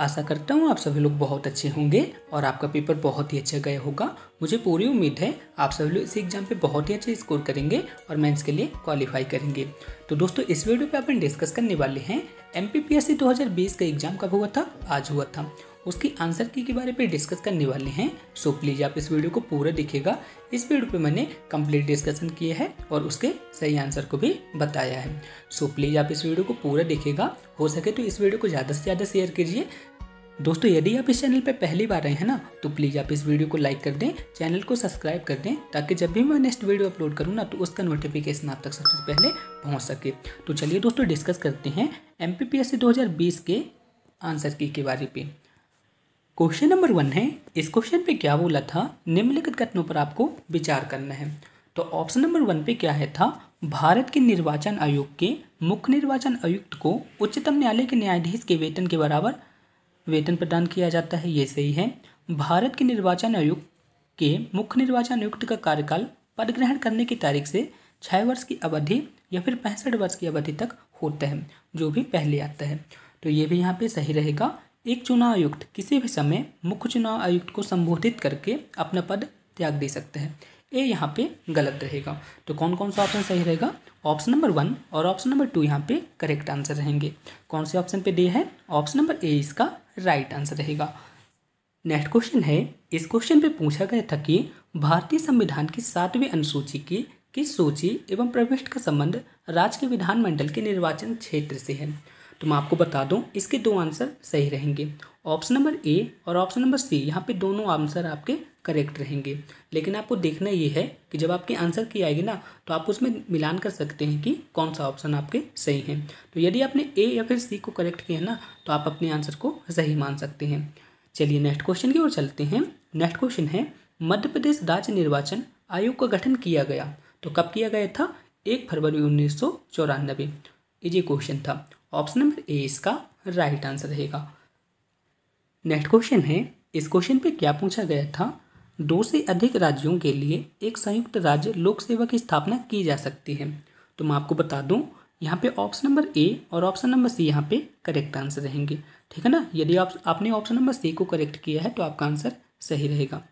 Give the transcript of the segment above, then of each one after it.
आशा करता हूँ आप सभी लोग बहुत अच्छे होंगे और आपका पेपर बहुत ही अच्छा गया होगा मुझे पूरी उम्मीद है आप सभी लोग इस एग्जाम पे बहुत ही अच्छे स्कोर करेंगे और मेंस के लिए क्वालिफाई करेंगे तो दोस्तों इस वीडियो पे अपन डिस्कस करने वाले हैं एम पी बीस का एग्जाम कब हुआ था आज हुआ था उसकी आंसर की के बारे में डिस्कस करने वाले हैं सो प्लीज़ आप इस वीडियो को पूरा देखिएगा इस वीडियो पे मैंने कंप्लीट डिस्कशन किया है और उसके सही आंसर को भी बताया है सो प्लीज़ आप इस वीडियो को पूरा देखिएगा हो सके तो इस वीडियो को ज़्यादा से ज़्यादा शेयर कीजिए दोस्तों यदि आप इस चैनल पर पहली बार आए हैं ना तो प्लीज़ आप इस वीडियो को लाइक कर दें चैनल को सब्सक्राइब कर दें ताकि जब भी मैं नेक्स्ट वीडियो अपलोड करूँ ना तो उसका नोटिफिकेशन आप तक सबसे पहले पहुँच सके तो चलिए दोस्तों डिस्कस करते हैं एम पी 2020 के आंसर की के बारे में क्वेश्चन नंबर वन है इस क्वेश्चन पे क्या बोला था निम्नलिखित कथनों पर आपको विचार करना है तो ऑप्शन नंबर वन पे क्या है था भारत के निर्वाचन आयोग के मुख्य निर्वाचन आयुक्त को उच्चतम न्यायालय के न्यायाधीश के वेतन के बराबर वेतन प्रदान किया जाता है ये सही है भारत के निर्वाचन आयुक्त के मुख्य निर्वाचन आयुक्त का कार्यकाल पद ग्रहण करने की तारीख से छः वर्ष की अवधि या फिर पैंसठ वर्ष की अवधि तक होता है जो भी पहले आता है तो ये भी यहाँ पे सही रहेगा एक चुनाव आयुक्त किसी भी समय मुख्य चुनाव आयुक्त को संबोधित करके अपना पद त्याग दे सकते हैं ए यहाँ पे गलत रहेगा तो कौन कौन सा ऑप्शन सही रहेगा ऑप्शन नंबर वन और ऑप्शन नंबर टू यहाँ पे करेक्ट आंसर रहेंगे कौन से ऑप्शन पे डी है ऑप्शन नंबर ए इसका राइट आंसर रहेगा नेक्स्ट क्वेश्चन है इस क्वेश्चन पे पूछा गया था कि भारतीय संविधान की सातवीं अनुसूची की किस सूची एवं प्रविष्ट का संबंध राज्य के विधानमंडल के निर्वाचन क्षेत्र से है तो मैं आपको बता दूँ इसके दो आंसर सही रहेंगे ऑप्शन नंबर ए और ऑप्शन नंबर सी यहाँ पे दोनों आंसर आपके करेक्ट रहेंगे लेकिन आपको देखना ये है कि जब आपके आंसर की आएगी ना तो आप उसमें मिलान कर सकते हैं कि कौन सा ऑप्शन आपके सही है तो यदि आपने ए या फिर सी को करेक्ट किया है ना तो आप अपने आंसर को सही मान सकते हैं चलिए नेक्स्ट क्वेश्चन की ओर चलते हैं नेक्स्ट क्वेश्चन है मध्य प्रदेश राज्य निर्वाचन आयोग का गठन किया गया तो कब किया गया था एक फरवरी उन्नीस सौ चौरानबे ये क्वेश्चन था ऑप्शन नंबर ए इसका राइट आंसर रहेगा नेक्स्ट क्वेश्चन है इस क्वेश्चन पे क्या पूछा गया था दो से अधिक राज्यों के लिए एक संयुक्त राज्य लोक सेवा की स्थापना की जा सकती है तो मैं आपको बता दूं यहाँ पे ऑप्शन नंबर ए और ऑप्शन नंबर सी यहाँ पे करेक्ट आंसर रहेंगे ठीक है ना यदि आप आपने ऑप्शन नंबर सी को करेक्ट किया है तो आपका आंसर सही रहेगा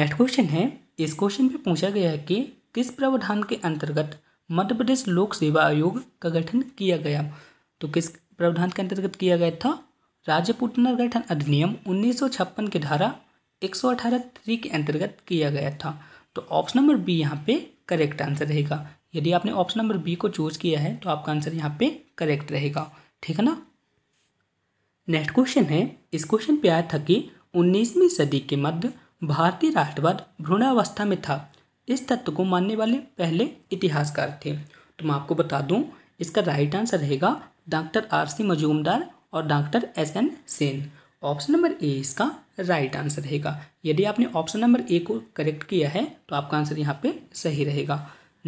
नेक्स्ट क्वेश्चन है इस क्वेश्चन पे पूछा गया है कि किस प्रावधान के अंतर्गत मध्य प्रदेश लोक सेवा आयोग का गठन किया गया तो किस प्रावधान के अंतर्गत किया गया था राज्य पुनर्गठन अधिनियम उन्नीस की धारा 118 थ्री के अंतर्गत किया गया था तो ऑप्शन नंबर बी यहाँ पे करेक्ट आंसर रहेगा यदि आपने ऑप्शन नंबर बी को चूज किया है तो आपका आंसर यहाँ पे करेक्ट रहेगा ठीक है ना नेक्स्ट क्वेश्चन है इस क्वेश्चन पे आया था कि उन्नीसवीं सदी के मध्य भारतीय राष्ट्रवाद भ्रूणावस्था में था इस तत्व को मानने वाले पहले इतिहासकार थे तो मैं आपको बता दूं इसका राइट आंसर रहेगा डॉक्टर आर सी मजूमदार और doctor S N Sen option number A इसका राइट आंसर रहेगा यदि आपने ऑप्शन नंबर ए को करेक्ट किया है तो आपका आंसर यहाँ पे सही रहेगा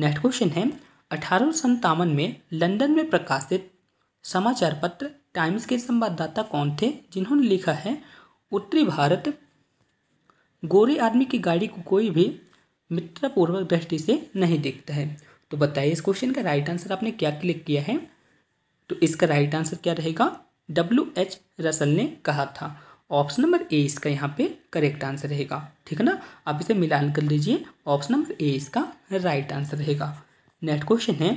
नेक्स्ट क्वेश्चन है अठारह में लंदन में प्रकाशित समाचार पत्र टाइम्स के संवाददाता कौन थे जिन्होंने लिखा है उत्तरी भारत गोरे आदमी की गाड़ी को कोई भी मित्रपूर्वक दृष्टि से नहीं देखता है तो बताइए इस क्वेश्चन का राइट आंसर आपने क्या क्लिक किया है तो इसका राइट आंसर क्या रहेगा डब्ल्यू एच रसल ने कहा था ऑप्शन नंबर ए इसका यहाँ पे करेक्ट आंसर रहेगा ठीक है ना आप इसे मिलान कर लीजिए ऑप्शन नंबर ए इसका राइट आंसर रहेगा नेक्स्ट क्वेश्चन है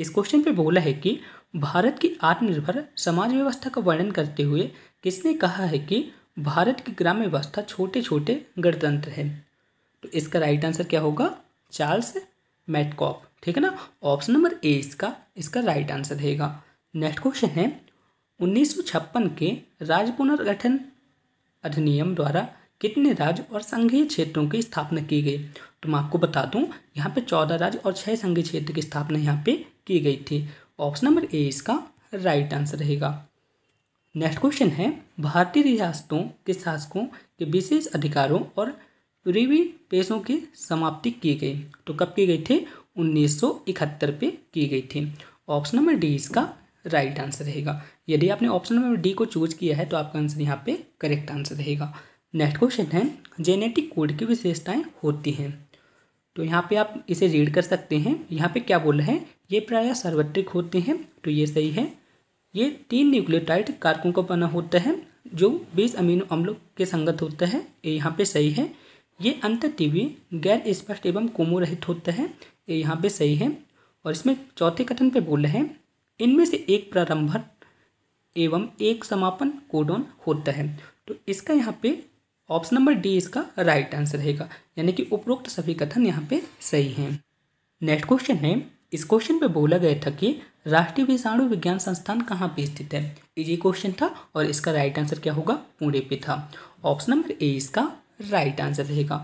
इस क्वेश्चन पे बोला है कि भारत की आत्मनिर्भर समाज व्यवस्था का वर्णन करते हुए किसने कहा है कि भारत की ग्राम व्यवस्था छोटे छोटे गणतंत्र है तो इसका राइट आंसर क्या होगा चार्ल्स मैटकॉप ठीक है ना ऑप्शन नंबर ए इसका इसका राइट आंसर रहेगा नेक्स्ट क्वेश्चन है उन्नीस के राज्य पुनर्गठन अधिनियम द्वारा कितने राज्य और संघीय क्षेत्रों की स्थापना की गई तो मैं आपको बता दूं यहाँ पे चौदह राज्य और छह संघीय क्षेत्र की स्थापना यहाँ पे की गई थी ऑप्शन नंबर ए इसका राइट आंसर रहेगा नेक्स्ट क्वेश्चन है भारतीय रियासतों के शासकों के विशेष अधिकारों और पेशों की समाप्ति की गई तो कब की गई थी 1971 पे की गई थी ऑप्शन नंबर डी इसका राइट आंसर रहेगा यदि आपने ऑप्शन नंबर डी को चूज किया है तो आपका आंसर यहाँ पे करेक्ट आंसर रहेगा नेक्स्ट क्वेश्चन है जेनेटिक कोड की विशेषताएं होती हैं तो यहाँ पे आप इसे रीड कर सकते हैं यहाँ पे क्या बोल रहे हैं ये प्राय सार्वत्रिक होते हैं तो ये सही है ये तीन न्यूक्लियोटाइड कारकों का बना होता है जो बीस अमीनो अम्लों के संगत होता है ये यहाँ पे सही है ये अंत टीवी गैर स्पष्ट एवं कोमो रहित होता है ये यहाँ पे सही है और इसमें चौथे कथन पे बोल रहे हैं इनमें से एक प्रारंभन एवं एक समापन कोडोन होता है तो इसका यहाँ पे ऑप्शन नंबर डी इसका राइट आंसर रहेगा यानी कि उपरोक्त सभी कथन यहाँ पे सही हैं नेक्स्ट क्वेश्चन है इस क्वेश्चन पे बोला गया था कि राष्ट्रीय विषाणु विज्ञान संस्थान कहाँ पे स्थित है ये क्वेश्चन था और इसका राइट आंसर क्या होगा पुणे पे था ऑप्शन नंबर ए इसका राइट आंसर रहेगा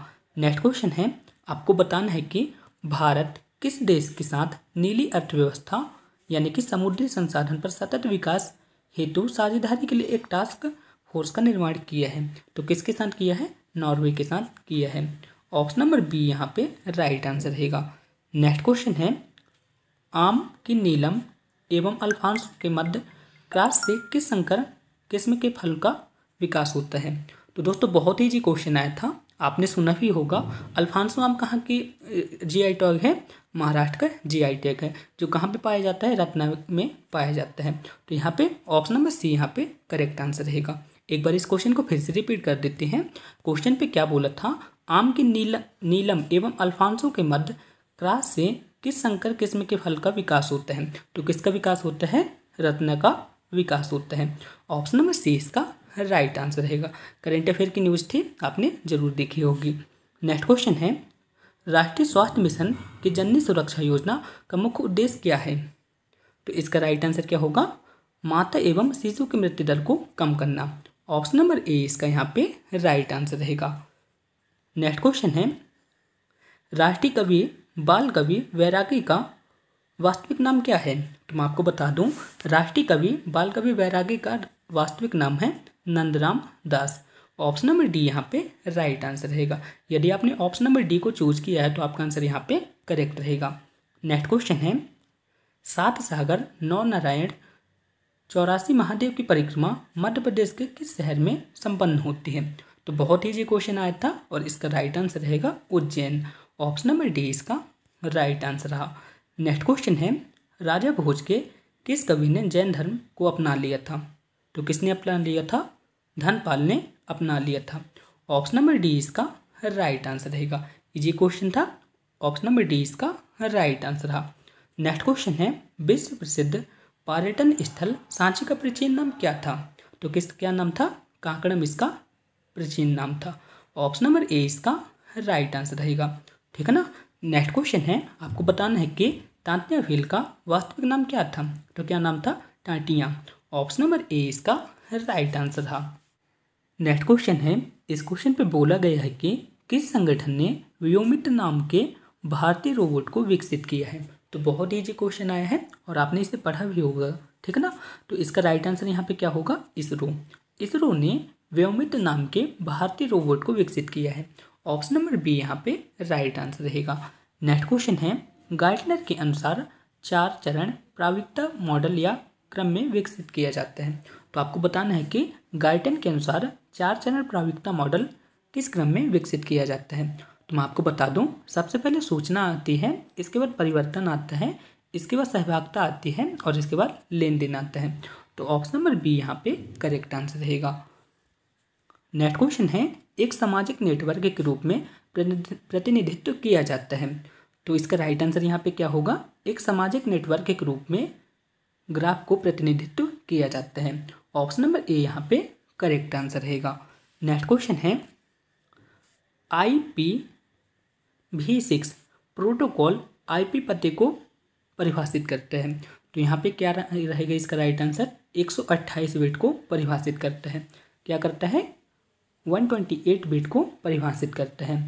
नेक्स्ट क्वेश्चन है आपको बताना है कि भारत किस देश के साथ नीली अर्थव्यवस्था यानी कि समुद्री संसाधन पर सतत विकास हेतु साझेदारी के लिए एक टास्क फोर्स का निर्माण किया है तो किसके साथ किया है नॉर्वे के साथ किया है ऑप्शन नंबर बी यहाँ पे राइट आंसर रहेगा नेक्स्ट क्वेश्चन है आम की नीलम एवं अल्फांस के मध्य क्रास से किस संकर किस्म के फल का विकास होता है तो दोस्तों बहुत ही जी क्वेश्चन आया था आपने सुना भी होगा अल्फांसो आम कहाँ की जी आई टैग है महाराष्ट्र का जी आई टैग है जो कहाँ पे पाया जाता है रत्न में पाया जाता है तो यहाँ पे ऑप्शन नंबर सी यहाँ पे करेक्ट आंसर रहेगा एक बार इस क्वेश्चन को फिर से रिपीट कर देते हैं क्वेश्चन पे क्या बोला था आम के नील नीलम एवं अल्फांसो के मध्य क्रास से किस संकर किस्म के फल का विकास होता है तो किसका विकास होता है रत्न का विकास होता है ऑप्शन नंबर सी इसका राइट आंसर रहेगा करेंट अफेयर की न्यूज़ थी आपने जरूर देखी होगी नेक्स्ट क्वेश्चन है राष्ट्रीय स्वास्थ्य मिशन की जन्य सुरक्षा योजना का मुख्य उद्देश्य क्या है तो इसका राइट आंसर क्या होगा माता एवं शिशु की मृत्यु दर को कम करना ऑप्शन नंबर ए इसका यहाँ पे राइट आंसर रहेगा नेक्स्ट क्वेश्चन है राष्ट्रीय कवि बाल कवि वैरागी का वास्तविक नाम क्या है तो मैं आपको बता दूं राष्ट्रीय कवि बाल कवि वैरागी का वास्तविक नाम है Nandram Das option number D यहाँ पे राइट आंसर रहेगा यदि आपने ऑप्शन नंबर डी को चूज किया है तो आपका आंसर यहाँ पे करेक्ट रहेगा नेक्स्ट क्वेश्चन है सात सागर नौ नारायण चौरासी महादेव की परिक्रमा मध्य प्रदेश के किस शहर में संपन्न होती है तो बहुत ही जी क्वेश्चन आया था और इसका राइट आंसर रहेगा उज्जैन ऑप्शन नंबर डी इसका राइट आंसर रहा नेक्स्ट क्वेश्चन है राजा भोज के किस कवि ने जैन धर्म को अपना लिया था तो किसने अपना लिया था धनपाल ने अपना लिया था ऑप्शन नंबर डी इसका राइट आंसर रहेगा ये क्वेश्चन था ऑप्शन नंबर डी इसका राइट आंसर रहा नेक्स्ट क्वेश्चन है विश्व प्रसिद्ध पर्यटन स्थल सांची का प्राचीन नाम क्या था तो किस क्या नाम था कांकड़म इसका प्राचीन नाम था ऑप्शन नंबर ए इसका राइट आंसर रहेगा ठीक है ना नेक्स्ट क्वेश्चन है आपको बताना है कि तांतिया भील का वास्तविक नाम क्या था तो क्या नाम था टाटिया ऑप्शन नंबर ए इसका राइट आंसर था नेक्स्ट क्वेश्चन है इस क्वेश्चन पे बोला गया है कि किस संगठन ने व्योमिट नाम के भारतीय रोबोट को विकसित किया है तो बहुत ईजी क्वेश्चन आया है और आपने इसे पढ़ा भी होगा ठीक है ना तो इसका राइट आंसर यहाँ पे क्या होगा इसरो इसरो ने व्योमित नाम के भारतीय रोबोट को विकसित किया है ऑप्शन नंबर बी यहाँ पे राइट आंसर रहेगा नेक्स्ट क्वेश्चन है गार्टनर के अनुसार चार चरण प्राविकता मॉडल या क्रम में विकसित किया जाते हैं तो आपको बताना है कि गाइटन के अनुसार चार चरण प्राविकता मॉडल किस क्रम में विकसित किया जाता है तो मैं आपको बता दूं सबसे पहले सूचना आती है इसके बाद परिवर्तन आता है इसके बाद सहभागिता आती है और इसके बाद लेन देन आता है तो ऑप्शन नंबर बी यहाँ पे करेक्ट आंसर रहेगा नेक्स्ट क्वेश्चन है एक सामाजिक नेटवर्क के रूप में प्रतिनिधित्व किया जाता है तो इसका राइट आंसर यहाँ पे क्या होगा एक सामाजिक नेटवर्क के रूप में ग्राफ को प्रतिनिधित्व किया जाता है ऑप्शन नंबर ए यहाँ पे करेक्ट आंसर रहेगा नेक्स्ट क्वेश्चन है I P V six protocol IP पते को परिभाषित करते हैं तो यहाँ पे क्या रहेगा इसका राइट आंसर 128 बिट को परिभाषित करता है क्या करता है 128 बिट को परिभाषित करता है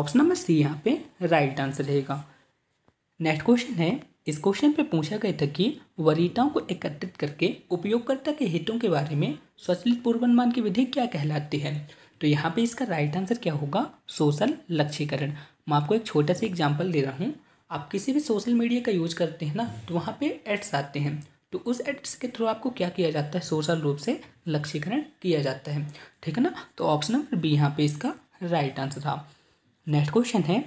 ऑप्शन नंबर सी यहाँ पे राइट आंसर रहेगा नेक्स्ट क्वेश्चन है इस क्वेश्चन पे पूछा गया था कि वरीयताओं को एकत्रित करके उपयोगकर्ता के हितों के बारे में स्वचलित पूर्वानुमान की विधि क्या कहलाती है तो यहाँ पे इसका राइट आंसर क्या होगा सोशल लक्ष्यीकरण मैं आपको एक छोटा सा एग्जाम्पल दे रहा हूँ आप किसी भी सोशल मीडिया का यूज करते हैं ना तो वहाँ पे एड्स आते हैं तो उस एड्स के थ्रू आपको क्या किया जाता है सोशल रूप से लक्ष्यीकरण किया जाता है ठीक है ना तो ऑप्शन नंबर बी यहाँ पे इसका राइट आंसर था नेक्स्ट क्वेश्चन है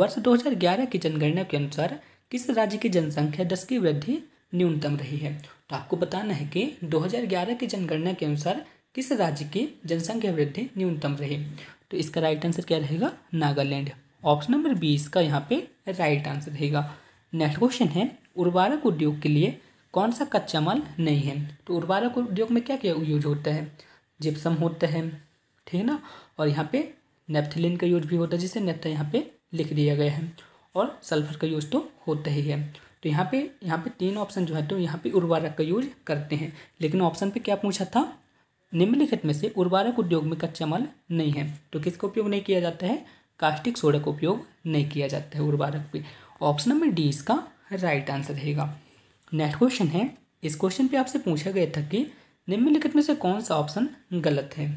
वर्ष 2011 की जनगणना के अनुसार किस राज्य की जनसंख्या दस की वृद्धि न्यूनतम रही है तो आपको बताना है कि 2011 की जनगणना के अनुसार किस राज्य की जनसंख्या वृद्धि न्यूनतम रही तो इसका राइट आंसर क्या रहेगा नागालैंड ऑप्शन नंबर बी इसका यहाँ पे राइट आंसर रहेगा नेक्स्ट क्वेश्चन है उर्वरक उद्योग के लिए कौन सा कच्चा माल नहीं है तो उर्वरक उद्योग में क्या क्या यूज होता है जिप्सम होता है ठीक है ना और यहाँ पे नेप्थलिन का यूज भी होता है जिसे नेपथा यहाँ पे लिख दिया गया है और सल्फर का यूज़ तो होता ही है तो यहाँ पे यहाँ पे तीन ऑप्शन जो है तो यहाँ पे उर्वरक का यूज करते हैं लेकिन ऑप्शन पे क्या पूछा था निम्नलिखित में से उर्वरक उद्योग में कच्चा माल नहीं है तो किसका उपयोग नहीं किया जाता है कास्टिक सोडा का उपयोग नहीं किया जाता है उर्वरक पे ऑप्शन नंबर डी इसका राइट आंसर रहेगा नेक्स्ट क्वेश्चन है इस क्वेश्चन पर आपसे पूछा गया था कि निम्नलिखित में से कौन सा ऑप्शन गलत है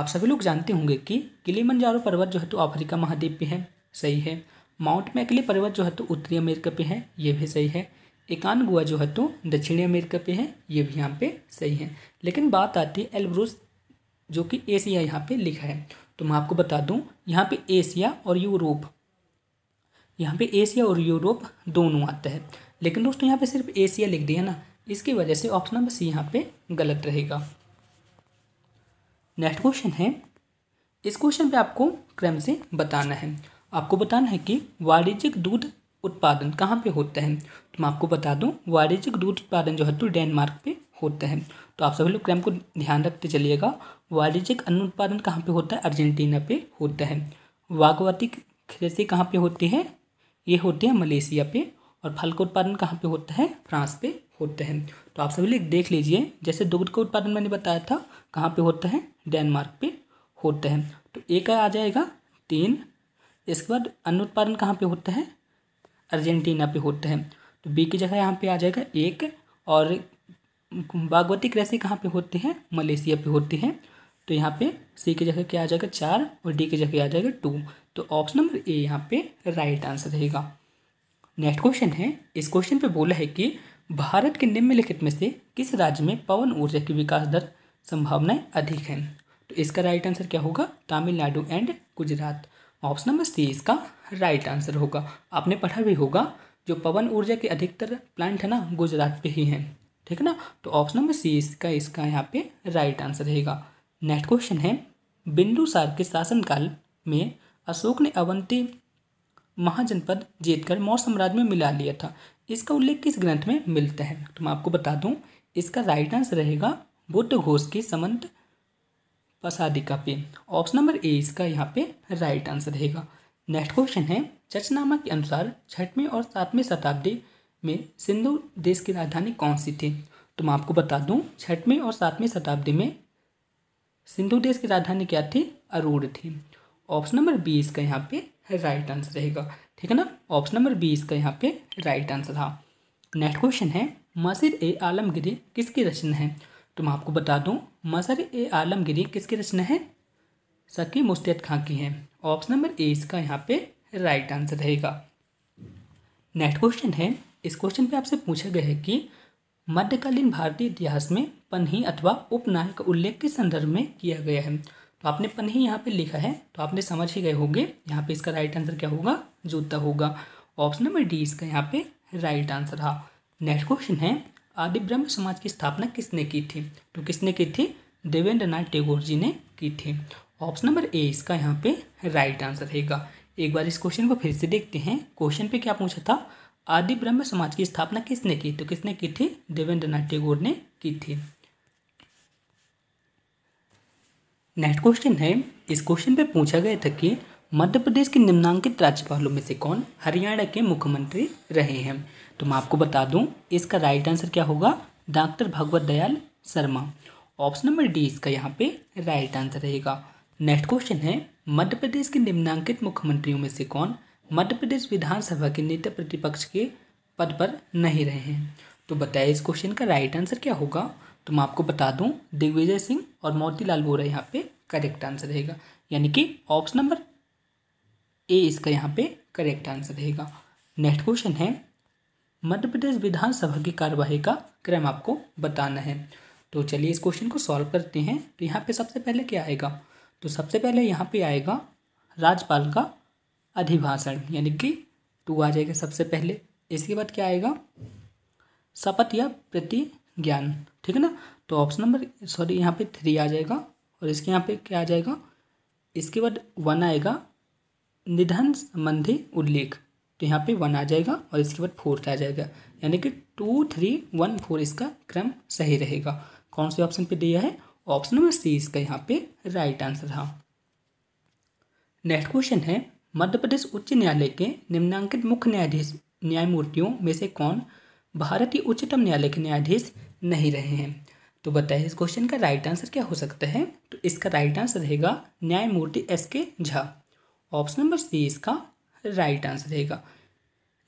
आप सभी लोग जानते होंगे कि किलीमंजारो पर्वत जो है तो अफ्रीका महाद्वीप पे है सही है माउंट मैकली पर्वत जो है तो उत्तरी अमेरिका पे है ये भी सही है एकान गुआ जो है तो दक्षिणी अमेरिका पे है ये भी यहाँ पे सही है लेकिन बात आती है एलब्रूस जो कि एशिया यहाँ पे लिखा है तो मैं आपको बता दूँ यहाँ पे एशिया और यूरोप यहाँ पे एशिया और यूरोप दोनों आता है लेकिन दोस्तों यहाँ पे सिर्फ एशिया लिख दिया ना इसकी वजह से ऑप्शन नंबर सी यहाँ पे गलत रहेगा नेक्स्ट क्वेश्चन है इस क्वेश्चन पे आपको क्रम से बताना है आपको बताना है कि वाणिज्यिक दूध उत्पादन कहाँ पे होता है तो मैं आपको बता दूँ वाणिज्यिक दूध उत्पादन जो है तो डेनमार्क पे होता है तो आप सभी लोग क्रम को ध्यान रखते चलिएगा वाणिज्यिक अन्न उत्पादन कहाँ पे होता है अर्जेंटीना पे होता है वागवती खेती कहाँ पे होती है ये होती है मलेशिया पे और फल का उत्पादन कहाँ पे होता है फ्रांस पे होते हैं तो आप सभी लोग देख लीजिए जैसे दुग्ध का उत्पादन मैंने बताया था कहाँ पे होता है डेनमार्क पे होता है तो एक आ जाएगा तीन इसके बाद अन्न उत्पादन कहाँ पे होता है अर्जेंटीना पे होता है तो बी की जगह यहाँ पे आ जाएगा एक और बागवती कृषि कहाँ पे होती है मलेशिया पे होती है तो यहाँ पे सी की जगह क्या आ जाएगा चार और डी की जगह आ जाएगा टू तो ऑप्शन नंबर ए यहाँ पे राइट आंसर रहेगा नेक्स्ट क्वेश्चन है इस क्वेश्चन पे बोला है कि भारत के निम्नलिखित में से किस राज्य में पवन ऊर्जा की विकास दर संभावनाएं अधिक हैं तो इसका राइट आंसर क्या होगा Tamil Nadu and Gujarat option number C इसका राइट आंसर होगा आपने पढ़ा भी होगा जो पवन ऊर्जा के अधिकतर प्लांट है ना गुजरात पे ही हैं ठीक है ना तो ऑप्शन नंबर सी इसका इसका यहाँ पे राइट आंसर रहेगा नेक्स्ट क्वेश्चन है बिंदुसार के शासनकाल में अशोक ने अवंती महाजनपद जीतकर मौर्य साम्राज्य में मिला लिया था इसका उल्लेख किस ग्रंथ में मिलता है तो मैं आपको बता दूं इसका राइट आंसर रहेगा बुद्ध घोष की समंत फसादी का ऑप्शन नंबर ए इसका यहाँ पे राइट आंसर रहेगा नेक्स्ट क्वेश्चन है चचनामा के अनुसार छठवीं और सातवीं शताब्दी में सिंधु देश की राजधानी कौन सी थी तो मैं आपको बता दूँ छठवीं और सातवीं शताब्दी में सिंधु देश की राजधानी क्या थी अरूढ़ थी ऑप्शन नंबर बी इसका यहाँ पे राइट आंसर रहेगा ठीक है ना ऑप्शन नंबर बी इसका यहाँ पे राइट आंसर था नेक्स्ट क्वेश्चन है मस्जिद ए आलमगिरी किसकी रचना है तो मैं आपको बता दूँ मसर ए आलमगिरी किसकी रचना है सकी मुस्तैद खां की है ऑप्शन नंबर ए इसका यहाँ पे राइट आंसर रहेगा नेक्स्ट क्वेश्चन है इस क्वेश्चन पे आपसे पूछा गया है कि मध्यकालीन भारतीय इतिहास में पन्ही अथवा उपनाय का उल्लेख किस संदर्भ में किया गया है तो आपने पन्ही यहाँ पे लिखा है तो आपने समझ ही गए होंगे यहाँ पे इसका राइट आंसर क्या होगा जूता होगा ऑप्शन नंबर डी इसका यहाँ पे राइट आंसर रहा नेक्स्ट क्वेश्चन है आदि ब्रह्म समाज की स्थापना किसने की थी तो किसने की थी देवेंद्र नाथ टैगोर जी ने की थी ऑप्शन नंबर ए इसका यहाँ पे राइट आंसर रहेगा एक बार इस क्वेश्चन को फिर से देखते हैं क्वेश्चन पे क्या पूछा था आदि ब्रह्म समाज की स्थापना किसने की तो किसने की थी देवेंद्र नाथ टैगोर ने की थी नेक्स्ट क्वेश्चन है इस क्वेश्चन पे पूछा गया था कि मध्य प्रदेश के निम्नांकित राज्यपालों में से कौन हरियाणा के मुख्यमंत्री रहे हैं तो मैं आपको बता दूं इसका राइट आंसर क्या होगा doctor Bhagwat Dayal Sharma option number D इसका यहाँ पे राइट आंसर रहेगा नेक्स्ट क्वेश्चन है मध्य प्रदेश के निम्नांकित मुख्यमंत्रियों में से कौन मध्य प्रदेश विधानसभा के नेता प्रतिपक्ष के पद पर नहीं रहे हैं तो बताए इस क्वेश्चन का राइट आंसर क्या होगा तो मैं आपको बता दूं दिग्विजय सिंह और मोतीलाल वोरा यहाँ पे करेक्ट आंसर रहेगा यानी कि ऑप्शन नंबर ए इसका यहाँ पे करेक्ट आंसर रहेगा नेक्स्ट क्वेश्चन है मध्य प्रदेश विधानसभा की कार्यवाही का क्रम आपको बताना है तो चलिए इस क्वेश्चन को सॉल्व करते हैं तो यहाँ पे सबसे पहले क्या आएगा तो सबसे पहले यहाँ पे आएगा राज्यपाल का अधिभाषण यानी कि टू आ जाएगा सबसे पहले इसके बाद क्या आएगा शपथ या प्रति ज्ञान ठीक है ना तो ऑप्शन नंबर सॉरी यहाँ पे थ्री आ जाएगा और इसके यहाँ पे क्या आ जाएगा इसके बाद वन आएगा निधन संबंधी उल्लेख तो यहाँ पे वन आ जाएगा और इसके बाद फोर्थ आ जाएगा यानी कि टू थ्री वन फोर इसका क्रम सही रहेगा कौन से ऑप्शन पे दिया है ऑप्शन नंबर सी इसका यहाँ पे राइट आंसर रहा नेक्स्ट क्वेश्चन है मध्य प्रदेश उच्च न्यायालय के निम्नांकित मुख्य न्यायाधीश न्यायमूर्तियों में से कौन भारतीय उच्चतम न्यायालय के न्यायाधीश नहीं रहे हैं तो बताइए इस क्वेश्चन का राइट आंसर क्या हो सकता है तो इसका राइट आंसर रहेगा न्यायमूर्ति एस के झा ऑप्शन नंबर सी इसका राइट आंसर रहेगा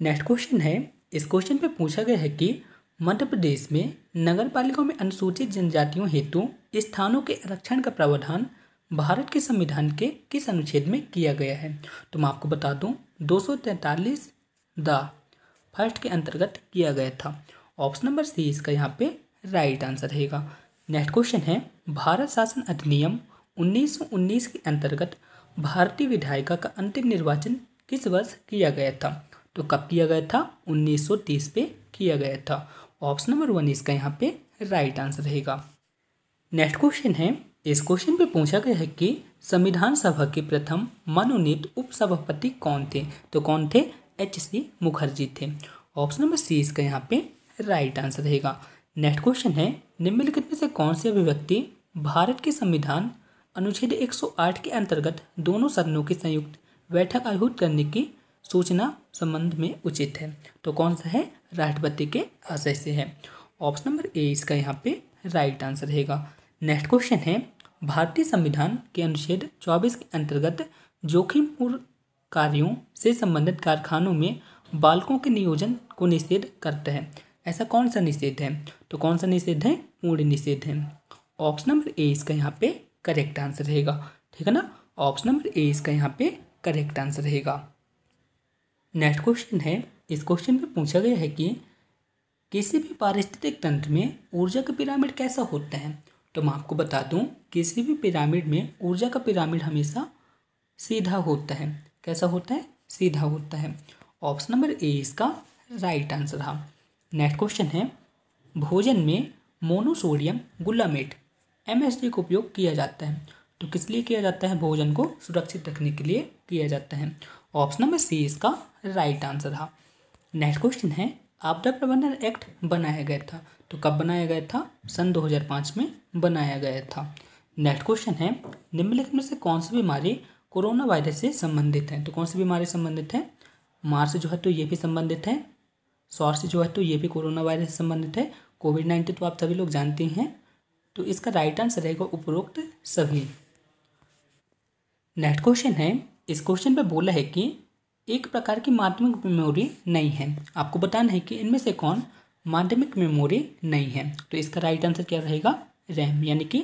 नेक्स्ट क्वेश्चन है इस क्वेश्चन पे पूछा गया है कि मध्य प्रदेश में नगर पालिकाओं में अनुसूचित जनजातियों हेतु स्थानों के आरक्षण का प्रावधान भारत के संविधान के किस अनुच्छेद में किया गया है तो मैं आपको बता दूं दो सौ द फर्स्ट के अंतर्गत किया गया था ऑप्शन नंबर सी इसका यहाँ पे राइट आंसर रहेगा नेक्स्ट क्वेश्चन है भारत शासन अधिनियम 1919 के अंतर्गत भारतीय विधायिका का अंतिम निर्वाचन किस वर्ष किया गया था तो कब किया गया था 1930 पे किया गया था ऑप्शन नंबर वन इसका यहाँ पे राइट आंसर रहेगा नेक्स्ट क्वेश्चन है इस क्वेश्चन पे पूछा गया है कि संविधान सभा के प्रथम मनोनीत उपसभापति कौन थे तो कौन थे एच सी मुखर्जी थे ऑप्शन नंबर सी इसका यहाँ पे राइट आंसर रहेगा नेक्स्ट क्वेश्चन है निम्नलिखित में से कौन सी अभिव्यक्ति भारत के संविधान अनुच्छेद 108 के अंतर्गत दोनों सदनों की संयुक्त बैठक आयोजित करने की सूचना संबंध में उचित है तो कौन सा है राष्ट्रपति के आशय से है ऑप्शन नंबर ए इसका यहाँ पे राइट आंसर रहेगा नेक्स्ट क्वेश्चन है भारतीय संविधान के अनुच्छेद 24 के अंतर्गत जोखिमपूर्ण कार्यों से संबंधित कारखानों में बालकों के नियोजन को निषेध करता है ऐसा कौन सा निषेध है तो कौन सा निषेध है पूर्ण निषेध है ऑप्शन नंबर ए इसका यहाँ पे करेक्ट आंसर रहेगा ठीक है ना ऑप्शन नंबर ए इसका यहाँ पे करेक्ट आंसर रहेगा नेक्स्ट क्वेश्चन है इस क्वेश्चन में पूछा गया है कि किसी भी पारिस्थितिक तंत्र में ऊर्जा का पिरामिड कैसा होता है तो मैं आपको बता दूं किसी भी पिरामिड में ऊर्जा का पिरामिड हमेशा सीधा होता है कैसा होता है सीधा होता है ऑप्शन नंबर ए इसका राइट आंसर रहा नेक्स्ट क्वेश्चन है भोजन में मोनोसोडियम गुलामेट एम का उपयोग किया जाता है तो किस लिए किया जाता है भोजन को सुरक्षित रखने के लिए किया जाता है ऑप्शन नंबर सी इसका राइट आंसर था नेक्स्ट क्वेश्चन है आपदा प्रबंधन एक्ट बनाया गया था तो कब बनाया गया था सन 2005 में बनाया गया था नेक्स्ट क्वेश्चन है निम्नलिखित में से कौन सी बीमारी कोरोना वायरस से संबंधित है तो कौन सी बीमारी संबंधित है मार से जो है तो ये भी संबंधित है सॉर्स से जो है तो ये भी कोरोना वायरस से संबंधित है कोविड नाइन्टीन तो आप सभी लोग जानते हैं तो इसका राइट आंसर रहेगा उपरोक्त सभी नेक्स्ट क्वेश्चन है इस क्वेश्चन पे बोला है कि एक प्रकार की माध्यमिक मेमोरी नहीं है आपको बताना है कि इनमें से कौन माध्यमिक मेमोरी नहीं है तो इसका राइट आंसर क्या रहेगा रैम यानी कि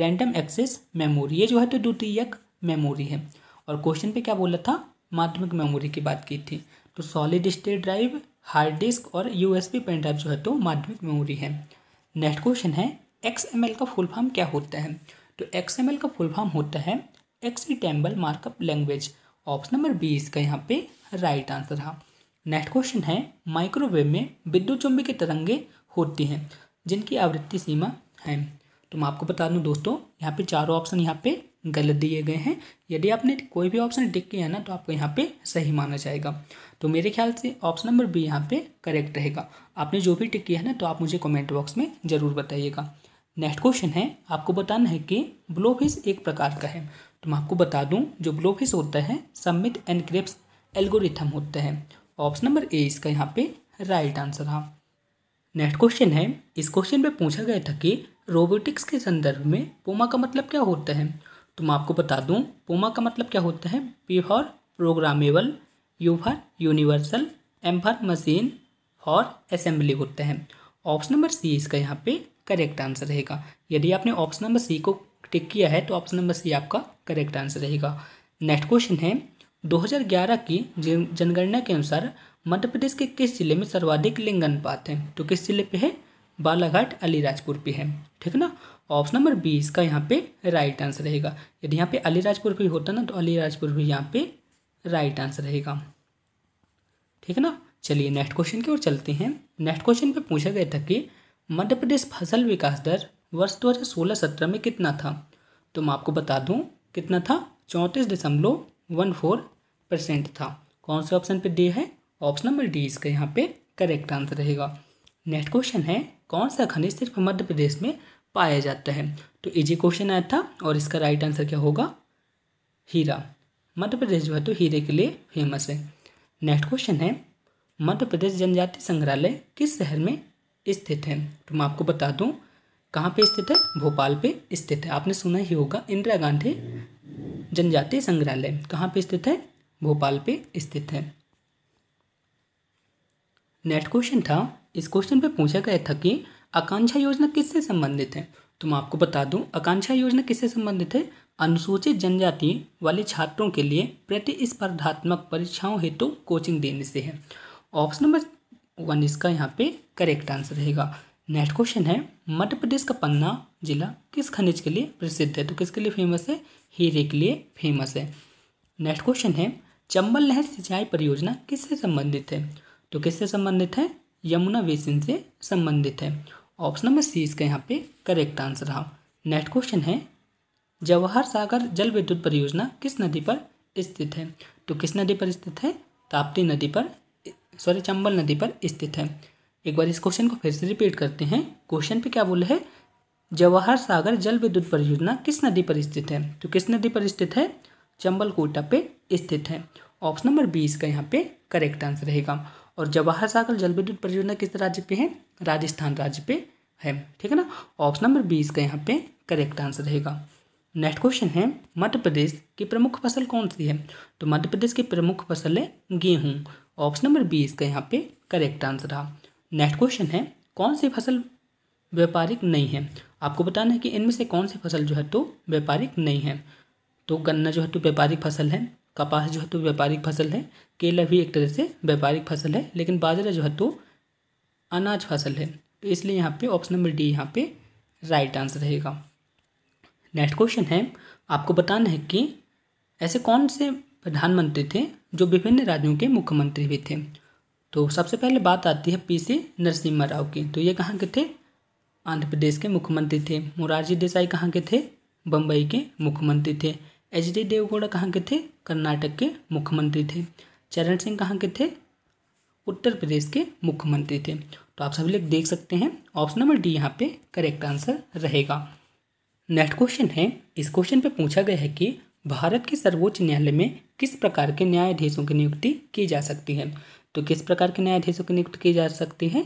रैंडम एक्सेस मेमोरी ये जो है तो द्वितीयक मेमोरी है और क्वेश्चन पे क्या बोला था माध्यमिक मेमोरी की बात की थी तो solid state drive hard disk और यूएसबी पेन ड्राइव जो है तो माध्यमिक मेमोरी है नेक्स्ट क्वेश्चन है एक्स एम एल का फुल फॉर्म क्या होता है तो एक्स एम एल का फुल फॉर्म होता है extensible markup language option number B इसका यहाँ पे राइट आंसर रहा नेक्स्ट क्वेश्चन है माइक्रोवेव में विद्युत चुंबी की तरंगे होती हैं जिनकी आवृत्ति सीमा है तो मैं आपको बता दूँ दोस्तों यहाँ पे चारों ऑप्शन यहाँ पे गलत दिए गए हैं यदि आपने कोई भी ऑप्शन टिक किया ना तो आपको यहाँ पे सही माना जाएगा तो मेरे ख्याल से ऑप्शन नंबर बी यहाँ पे करेक्ट रहेगा आपने जो भी टिक किया है ना तो आप मुझे कमेंट बॉक्स में ज़रूर बताइएगा नेक्स्ट क्वेश्चन है आपको बताना है कि ब्लोफिस एक प्रकार का है तो मैं आपको बता दूं जो ब्लोफिस होता है सबमिट एंड एल्गोरिथम होता है ऑप्शन नंबर ए इसका यहाँ पे राइट आंसर था नेक्स्ट क्वेश्चन है इस क्वेश्चन में पूछा गया था कि रोबोटिक्स के संदर्भ में पोमा का मतलब क्या होता है तो मैं आपको बता दूँ पोमा का मतलब क्या होता है P for programmable U for universal M for machine for assembly होता है ऑप्शन नंबर सी इसका यहाँ पे करेक्ट आंसर रहेगा यदि आपने ऑप्शन नंबर सी को टिक किया है तो ऑप्शन नंबर सी आपका करेक्ट आंसर रहेगा नेक्स्ट क्वेश्चन है 2011 की जनगणना के अनुसार मध्य प्रदेश के किस जिले में सर्वाधिक लिंग अनुपात है तो किस जिले पे है बालाघाट अलीराजपुर पे है ठीक ना ऑप्शन नंबर बी इसका यहाँ पे राइट आंसर रहेगा यदि यहाँ पे अलीराजपुर भी होता ना तो अलीराजपुर भी यहाँ पे राइट आंसर रहेगा ठीक है ना चलिए नेक्स्ट क्वेश्चन की ओर चलते हैं नेक्स्ट क्वेश्चन पे पूछा गया था कि मध्य प्रदेश फसल विकास दर वर्ष 2016 हज़ार में कितना था तो मैं आपको बता दूं कितना था चौंतीस दशमलव वन फोर परसेंट था कौन से ऑप्शन पे डी है ऑप्शन नंबर डी इसका यहाँ पे करेक्ट आंसर रहेगा नेक्स्ट क्वेश्चन है कौन सा खनिज सिर्फ मध्य प्रदेश में पाया जाता है तो इजी क्वेश्चन आया था और इसका राइट आंसर क्या होगा हीरा मध्य प्रदेश जो है तो हीरे के लिए फेमस है नेक्स्ट क्वेश्चन है मध्य प्रदेश जनजाति संग्रहालय किस शहर में स्थित है तो मैं आपको बता दूं कहाँ पे स्थित है भोपाल पे स्थित है आपने सुना ही होगा इंदिरा गांधी जनजातीय संग्रहालय कहाँ पे स्थित है भोपाल पे स्थित है नेक्स्ट क्वेश्चन था इस क्वेश्चन पे पूछा गया था कि आकांक्षा योजना किससे संबंधित है तो मैं आपको बता दूं आकांक्षा योजना किससे संबंधित है अनुसूचित जनजाति वाले छात्रों के लिए प्रतिस्पर्धात्मक परीक्षाओं हेतु तो कोचिंग देने से है ऑप्शन नंबर वन इसका यहाँ पे करेक्ट आंसर रहेगा नेक्स्ट क्वेश्चन है मध्य प्रदेश का पन्ना जिला किस खनिज के लिए प्रसिद्ध है तो किसके लिए फेमस है हीरे के लिए फेमस है नेक्स्ट क्वेश्चन है चंबल नहर सिंचाई परियोजना किससे संबंधित है तो किससे संबंधित है यमुना बेसिन से संबंधित है ऑप्शन नंबर सी इसका यहाँ पे करेक्ट आंसर रहा नेक्स्ट क्वेश्चन है जवाहर सागर जल विद्युत परियोजना किस नदी पर स्थित है तो किस नदी पर स्थित है ताप्ती नदी पर सॉरी चंबल नदी पर स्थित है एक बार इस क्वेश्चन को फिर से रिपीट करते हैं क्वेश्चन पे क्या बोला है जवाहर सागर जल विद्युत परियोजना किस नदी पर स्थित है तो किस नदी पर स्थित है चंबल कोटा पे स्थित है ऑप्शन नंबर बी इसका यहाँ पे करेक्ट आंसर रहेगा और जवाहर सागर जल विद्युत परियोजना किस राज्य पे है राजस्थान राज्य पे है ठीक है ना ऑप्शन नंबर बी इसका यहाँ पे करेक्ट आंसर रहेगा नेक्स्ट क्वेश्चन है मध्य प्रदेश की प्रमुख फसल कौन सी है तो मध्य प्रदेश की प्रमुख फसल है गेहूँ ऑप्शन नंबर बी इसका यहाँ पे करेक्ट आंसर रहा नेक्स्ट क्वेश्चन है कौन सी फसल व्यापारिक नहीं है आपको बताना है कि इनमें से कौन सी फसल जो है तो व्यापारिक नहीं है तो गन्ना जो है तो व्यापारिक फसल है कपास जो है तो व्यापारिक फसल है केला भी एक तरह से व्यापारिक फसल है लेकिन बाजरा जो है तो अनाज फसल है तो इसलिए यहाँ पे ऑप्शन नंबर डी यहाँ पे राइट आंसर रहेगा नेक्स्ट क्वेश्चन है आपको बताना है कि ऐसे कौन से प्रधानमंत्री थे जो विभिन्न राज्यों के मुख्यमंत्री भी थे तो सबसे पहले बात आती है पी सी नरसिम्हा राव की तो ये कहाँ के थे आंध्र प्रदेश के मुख्यमंत्री थे मोरारजी देसाई कहाँ के थे बम्बई के मुख्यमंत्री थे एच डी देवगौड़ा कहाँ के थे कर्नाटक के मुख्यमंत्री थे चरण सिंह कहाँ के थे उत्तर प्रदेश के मुख्यमंत्री थे तो आप सभी लोग देख सकते हैं ऑप्शन नंबर डी यहाँ पे करेक्ट आंसर रहेगा नेक्स्ट क्वेश्चन है इस क्वेश्चन पे पूछा गया है कि भारत के सर्वोच्च न्यायालय में किस प्रकार के न्यायाधीशों की नियुक्ति की जा सकती है तो किस प्रकार के न्यायाधीशों की नियुक्ति की जा सकती है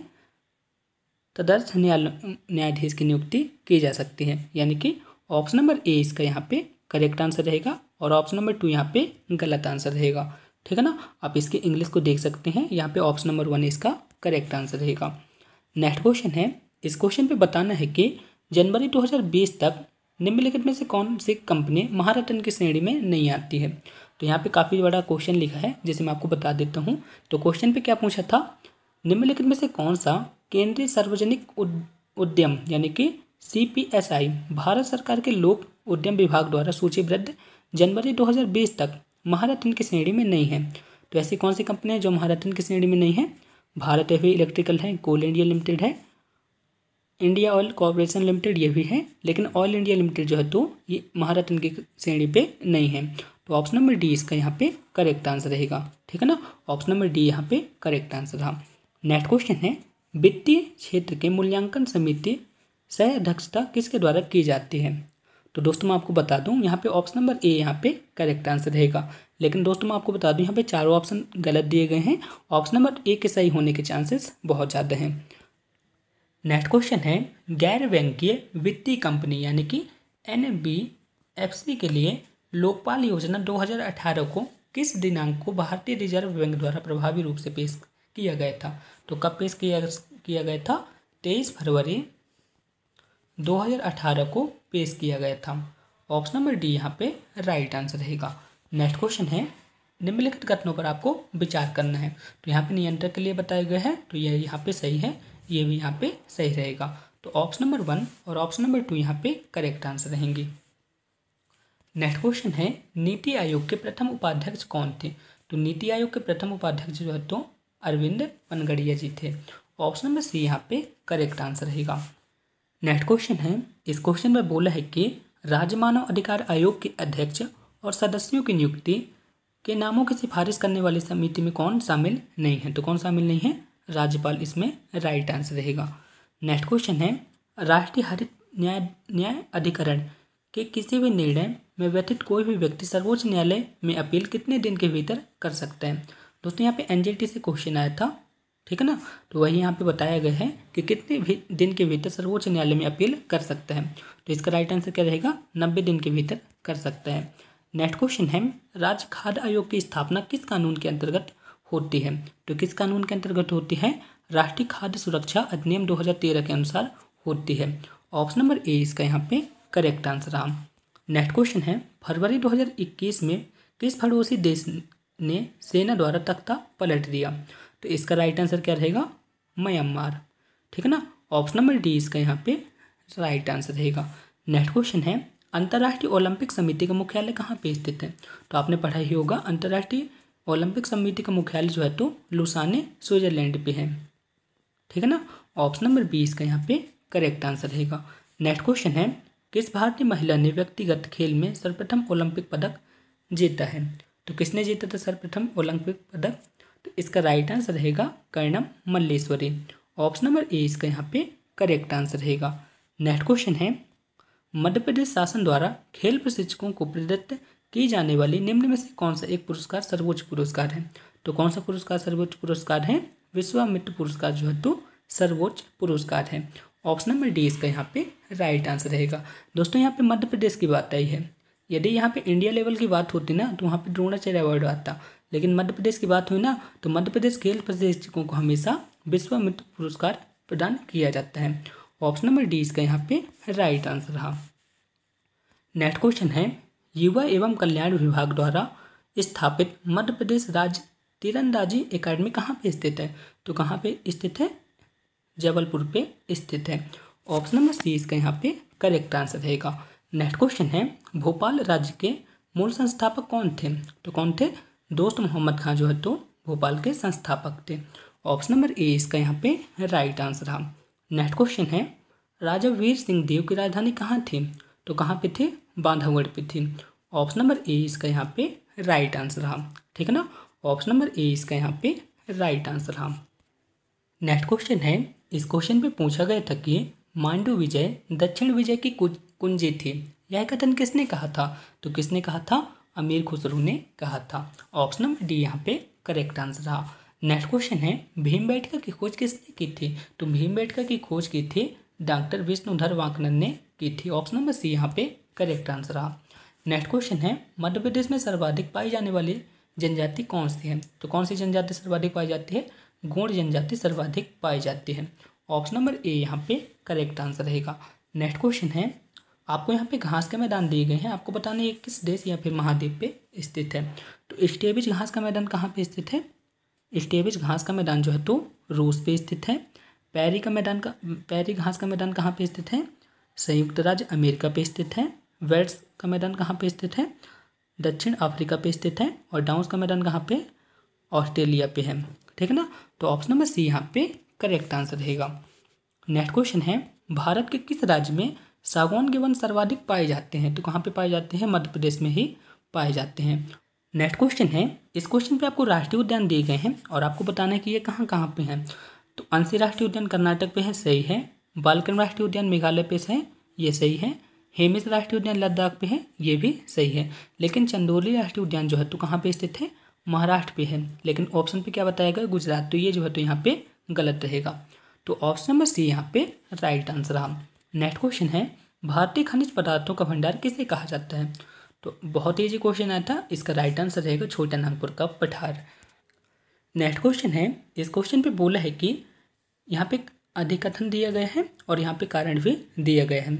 तदर्थ न्यायाधीश की नियुक्ति की जा सकती है यानी कि ऑप्शन नंबर ए इसका यहाँ पे करेक्ट आंसर रहेगा और ऑप्शन नंबर टू यहाँ पे गलत आंसर रहेगा ठीक है ना आप इसके इंग्लिश को देख सकते हैं यहाँ पे ऑप्शन नंबर वन इसका करेक्ट आंसर रहेगा नेक्स्ट क्वेश्चन है इस क्वेश्चन पे बताना है कि जनवरी 2020 तक निम्नलिखित में से कौन सी कंपनी महारत्न की श्रेणी में नहीं आती है तो यहाँ पे काफ़ी बड़ा क्वेश्चन लिखा है जिसे मैं आपको बता देता हूँ तो क्वेश्चन पे क्या पूछा था निम्नलिखित में से कौन सा केंद्रीय सार्वजनिक उद्यम यानी कि सी भारत सरकार के लोक उद्यम विभाग द्वारा सूचीबद्ध जनवरी दो तक महारत्न की श्रेणी में नहीं है तो ऐसी कौन सी कंपनी है जो महारत्न की श्रेणी में नहीं है भारत हेवी इलेक्ट्रिकल है कोल इंडिया लिमिटेड है इंडिया ऑयल कॉरपोरेशन लिमिटेड ये भी है लेकिन ऑयल इंडिया लिमिटेड जो है तो ये महारत्न की श्रेणी पे नहीं है तो ऑप्शन नंबर डी इसका यहाँ पे करेक्ट आंसर रहेगा ठीक है ना ऑप्शन नंबर डी यहाँ पे करेक्ट आंसर रहा नेक्स्ट क्वेश्चन है वित्तीय क्षेत्र के मूल्यांकन समिति सह अध्यक्षता किसके द्वारा की जाती है तो दोस्तों मैं आपको बता दूं यहाँ पे ऑप्शन नंबर ए यहाँ पे करेक्ट आंसर रहेगा लेकिन दोस्तों मैं आपको बता दूं यहाँ पे चारों ऑप्शन गलत दिए गए हैं ऑप्शन नंबर ए के सही होने के चांसेस बहुत ज़्यादा हैं नेक्स्ट क्वेश्चन है गैर बैंकीय वित्तीय कंपनी यानी कि एन के लिए लोकपाल योजना 2018 को किस दिनांक को भारतीय रिजर्व बैंक द्वारा प्रभावी रूप से पेश किया गया था तो कब पेश किया किया गया था तेईस फरवरी 2018 को पेश किया गया था ऑप्शन नंबर डी यहाँ पे राइट आंसर रहेगा नेक्स्ट क्वेश्चन है निम्नलिखित कथनों पर आपको विचार करना है तो यहाँ पे नियंत्रक के लिए बताए गए हैं तो यह यहाँ पे सही है ये भी यहाँ पे सही रहेगा तो ऑप्शन नंबर वन और ऑप्शन नंबर टू यहाँ पे करेक्ट आंसर रहेंगे नेक्स्ट क्वेश्चन है नीति आयोग के प्रथम उपाध्यक्ष कौन थे तो नीति आयोग के प्रथम उपाध्यक्ष जो है तो अरविंद पनगड़िया जी थे ऑप्शन नंबर सी यहाँ पे करेक्ट आंसर रहेगा नेक्स्ट क्वेश्चन है इस क्वेश्चन में बोला है कि राज्य मानव अधिकार आयोग के अध्यक्ष और सदस्यों की नियुक्ति के नामों की सिफारिश करने वाली समिति में कौन शामिल नहीं है तो कौन शामिल नहीं है राज्यपाल इसमें राइट आंसर रहेगा नेक्स्ट क्वेश्चन है राष्ट्रीय हरित न्याय न्याय अधिकरण कि किसी भी निर्णय में व्यथित कोई भी व्यक्ति सर्वोच्च न्यायालय में अपील कितने दिन के भीतर कर सकते हैं दोस्तों यहाँ पे एनजीटी से क्वेश्चन आया था ठीक है ना तो वही यहाँ पे बताया गया है कि कितने भी दिन के भीतर सर्वोच्च न्यायालय में अपील कर सकते हैं तो इसका राइट आंसर क्या रहेगा नब्बे दिन के भीतर कर सकते हैं नेक्स्ट क्वेश्चन है राज्य खाद्य आयोग की स्थापना किस कानून के अंतर्गत होती है तो किस कानून के अंतर्गत होती है राष्ट्रीय खाद्य सुरक्षा अधिनियम 2013 के अनुसार होती है ऑप्शन नंबर ए इसका यहाँ पे करेक्ट आंसर रहा नेक्स्ट क्वेश्चन है फरवरी 2021 में किस पड़ोसी देश ने सेना द्वारा तख्ता पलट दिया तो इसका राइट आंसर क्या रहेगा म्यांमार ठीक है ना ऑप्शन नंबर डी इसका यहाँ पे राइट आंसर रहेगा नेक्स्ट क्वेश्चन है अंतर्राष्ट्रीय ओलंपिक समिति का मुख्यालय कहाँ पे स्थित है तो आपने पढ़ा ही होगा अंतर्राष्ट्रीय ओलंपिक समिति का मुख्यालय जो है तो लुसाने स्विट्जरलैंड पे है ठीक है ना ऑप्शन नंबर बी इसका यहाँ पे करेक्ट आंसर रहेगा नेक्स्ट क्वेश्चन है किस भारतीय महिला ने व्यक्तिगत खेल में सर्वप्रथम ओलंपिक पदक जीता है तो किसने जीता था सर्वप्रथम ओलंपिक पदक तो इसका राइट आंसर रहेगा Karnam Malleswari option number A इसका यहाँ पे करेक्ट आंसर रहेगा नेक्स्ट क्वेश्चन है मध्य प्रदेश शासन द्वारा खेल प्रशिक्षकों को प्रदत्त की जाने वाली निम्न में से कौन सा एक पुरस्कार सर्वोच्च पुरस्कार है तो कौन सा पुरस्कार सर्वोच्च पुरस्कार है विश्वामित्र पुरस्कार जो है तो सर्वोच्च पुरस्कार है ऑप्शन नंबर डी इसका यहाँ पे राइट आंसर रहेगा दोस्तों यहाँ पे मध्य प्रदेश की बात आई है यदि यहाँ पे इंडिया लेवल की बात होती ना तो वहाँ पे द्रोणाचार्य अवार्ड आता लेकिन मध्य प्रदेश की बात हुई ना तो मध्य प्रदेश खेल प्रशिक्षकों को हमेशा विश्व मित्र पुरस्कार प्रदान किया जाता है ऑप्शन नंबर डी इसका यहाँ पे राइट आंसर रहा नेक्स्ट क्वेश्चन है युवा एवं कल्याण विभाग द्वारा स्थापित मध्य प्रदेश राज्य तीरंदाजी अकादमी कहाँ पे स्थित है तो कहाँ पे स्थित है जबलपुर पे स्थित है ऑप्शन नंबर सी इसका यहाँ पे करेक्ट आंसर रहेगा नेक्स्ट क्वेश्चन है भोपाल राज्य के मूल संस्थापक कौन थे तो कौन थे दोस्त मोहम्मद खान जो है तो भोपाल के संस्थापक थे ऑप्शन नंबर ए इसका यहाँ पे राइट आंसर रहा नेक्स्ट क्वेश्चन है राजा वीर सिंह देव की राजधानी कहाँ थी तो कहाँ पे थे बांधवगढ़ पे थी ऑप्शन नंबर ए इसका यहाँ पे राइट आंसर रहा ठीक है ना ऑप्शन नंबर ए इसका यहाँ पे राइट आंसर रहा नेक्स्ट क्वेश्चन है इस क्वेश्चन में पूछा गया था कि मांडू विजय दक्षिण विजय की कुंजी थी यह कथन किसने कहा था तो किसने कहा था अमीर खुसरू ने कहा था ऑप्शन नंबर डी यहाँ पे करेक्ट आंसर रहा नेक्स्ट क्वेश्चन है भीम बैठकर की खोज किसने की थी तो भीम बैठकर की खोज की थी डॉक्टर विष्णुधर वाकनन ने की थी ऑप्शन नंबर सी यहाँ पे करेक्ट आंसर रहा नेक्स्ट क्वेश्चन है मध्य प्रदेश में सर्वाधिक पाई जाने वाली जनजाति कौन सी है तो कौन सी जनजाति सर्वाधिक पाई जाती है गौड़ जनजाति सर्वाधिक पाई जाती है ऑप्शन नंबर ए यहाँ पे करेक्ट आंसर रहेगा नेक्स्ट क्वेश्चन है आपको यहाँ पे घास के मैदान दिए गए हैं आपको बताना है किस देश या फिर महाद्वीप पे स्थित है तो स्टेबिज घास का मैदान कहाँ पे स्थित है स्टेबिज घास का मैदान जो है तो रूस पे स्थित है पैरी का मैदान का पैरी घास का मैदान कहाँ पे स्थित है संयुक्त राज्य अमेरिका पे स्थित है वेल्ट का मैदान कहाँ पे स्थित है दक्षिण अफ्रीका पे स्थित है और डाउंस का मैदान कहाँ पे ऑस्ट्रेलिया पे है ठीक है ना तो ऑप्शन नंबर सी यहाँ पे करेक्ट आंसर रहेगा नेक्स्ट क्वेश्चन है भारत के किस राज्य में सागौन के वन सर्वाधिक पाए जाते हैं तो कहाँ पे पाए जाते हैं मध्य प्रदेश में ही पाए जाते हैं नेक्स्ट क्वेश्चन है इस क्वेश्चन पे आपको राष्ट्रीय उद्यान दिए गए हैं और आपको बताना है कि ये कहाँ कहाँ पे हैं तो अंशी राष्ट्रीय उद्यान कर्नाटक पे है सही है बालकन राष्ट्रीय उद्यान मेघालय पे है ये सही है हेमिस राष्ट्रीय उद्यान लद्दाख पे है ये भी सही है लेकिन चंदोली राष्ट्रीय उद्यान जो है तो कहाँ पे स्थित है महाराष्ट्र पे है लेकिन ऑप्शन पे क्या बताया गया गुजरात तो ये जो है तो यहाँ पे गलत रहेगा तो ऑप्शन नंबर सी यहाँ पे राइट आंसर रहा नेक्स्ट क्वेश्चन है भारतीय खनिज पदार्थों का भंडार किसे कहा जाता है तो बहुत ईजी क्वेश्चन आया था इसका राइट आंसर रहेगा छोटा नागपुर का पठार नेक्स्ट क्वेश्चन है इस क्वेश्चन पे बोला है कि यहाँ पे अधिकथन दिया गया है और यहाँ पे कारण भी दिया गया है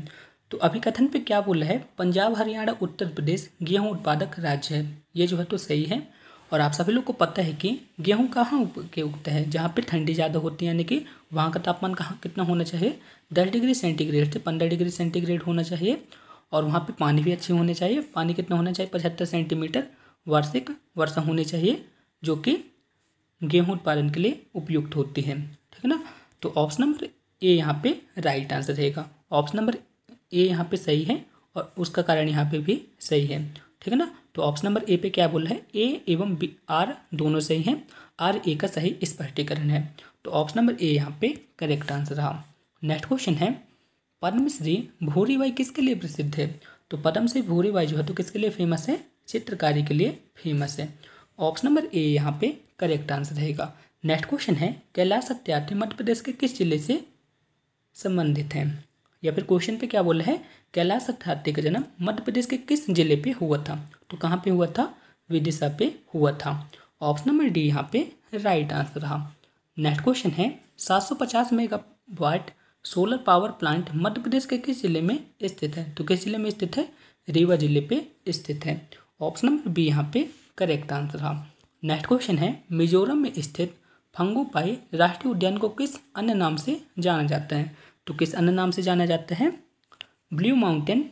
तो अभिकथन पे क्या बोला है पंजाब हरियाणा उत्तर प्रदेश गेहूँ उत्पादक राज्य है ये जो है तो सही है और आप सभी लोग को पता है कि गेहूं कहाँ के उगता है जहाँ पर ठंडी ज़्यादा होती है यानी कि वहाँ का तापमान कहाँ कितना होना चाहिए दस डिग्री सेंटीग्रेड से पंद्रह डिग्री सेंटीग्रेड होना चाहिए और वहाँ पे पानी भी अच्छे होने चाहिए पानी कितना होना चाहिए पचहत्तर सेंटीमीटर वार्षिक वर्षा होनी चाहिए जो कि गेहूँ उत्पादन के लिए उपयुक्त होती है ठीक है ना तो ऑप्शन नंबर ए यहाँ पर राइट आंसर रहेगा ऑप्शन नंबर ए यहाँ पर सही है और उसका कारण यहाँ पर भी सही है ठीक है ना तो ऑप्शन नंबर ए पे क्या बोल रहे हैं ए एवं बी आर दोनों सही हैं आर ए का सही स्पष्टीकरण है तो ऑप्शन नंबर ए यहाँ पे करेक्ट आंसर रहा नेक्स्ट क्वेश्चन है पद्मश्री बाई किसके लिए प्रसिद्ध है तो पद्मश्री बाई जो है तो किसके लिए फेमस है चित्रकारी के लिए फेमस है ऑप्शन नंबर ए यहाँ पे करेक्ट आंसर रहेगा नेक्स्ट क्वेश्चन है कैलाश सत्यार्थी मध्य प्रदेश के किस जिले से संबंधित हैं या फिर क्वेश्चन पे क्या बोला है कैलाश सत्यार्थी का जन्म मध्य प्रदेश के किस जिले पे हुआ था तो कहाँ पे हुआ था विदिशा पे हुआ था ऑप्शन नंबर डी यहाँ पे राइट आंसर रहा नेक्स्ट क्वेश्चन है 750 megawatt solar power plant Madhya Pradesh के किस जिले में स्थित है तो किस जिले में स्थित है रीवा जिले पे स्थित है ऑप्शन नंबर बी यहाँ पे करेक्ट आंसर रहा नेक्स्ट क्वेश्चन है मिजोरम में स्थित फंगूपाई राष्ट्रीय उद्यान को किस अन्य नाम से जाना जाता है तो किस अन्य नाम से जाना जाता है ब्लू माउंटेन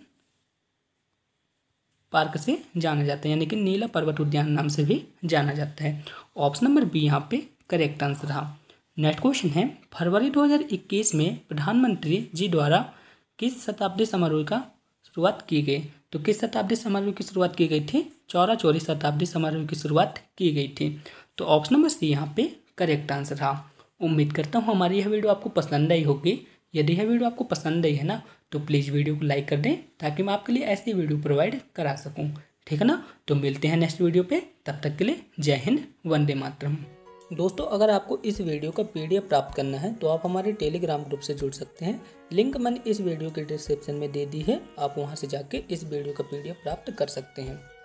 पार्क से जाना जाता है यानी कि नीला पर्वत उद्यान नाम से भी जाना जाता है ऑप्शन नंबर बी यहाँ पे करेक्ट आंसर रहा नेक्स्ट क्वेश्चन है फरवरी 2021 में प्रधानमंत्री जी द्वारा किस शताब्दी समारोह का शुरुआत की गई तो किस शताब्दी समारोह की शुरुआत की गई थी चौरा चौरी शताब्दी समारोह की शुरुआत की गई थी तो ऑप्शन नंबर सी यहाँ पे करेक्ट आंसर रहा उम्मीद करता हूँ हमारी यह वीडियो आपको पसंद आई होगी यदि यह वीडियो आपको पसंद आई है ना तो प्लीज़ वीडियो को लाइक कर दें ताकि मैं आपके लिए ऐसी वीडियो प्रोवाइड करा सकूँ ठीक है ना तो मिलते हैं नेक्स्ट वीडियो पे तब तक के लिए जय हिंद वंदे मातरम दोस्तों अगर आपको इस वीडियो का पीडीएफ प्राप्त करना है तो आप हमारे टेलीग्राम ग्रुप से जुड़ सकते हैं लिंक मैंने इस वीडियो के डिस्क्रिप्शन में दे दी है आप वहां से जाके इस वीडियो का पीडीएफ प्राप्त कर सकते हैं